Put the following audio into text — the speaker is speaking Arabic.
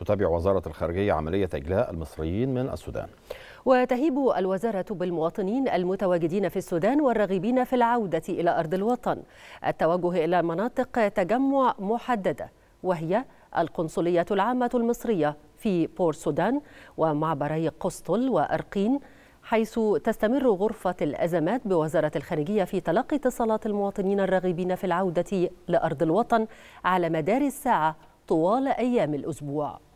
تتابع وزارة الخارجية عملية إجلاء المصريين من السودان وتهيب الوزارة بالمواطنين المتواجدين في السودان والراغبين في العودة إلى أرض الوطن التوجه إلى مناطق تجمع محددة وهي القنصلية العامة المصرية في بور سودان ومعبري قسطل وأرقين حيث تستمر غرفة الأزمات بوزارة الخارجية في تلقي اتصالات المواطنين الراغبين في العودة لأرض الوطن على مدار الساعة طوال أيام الأسبوع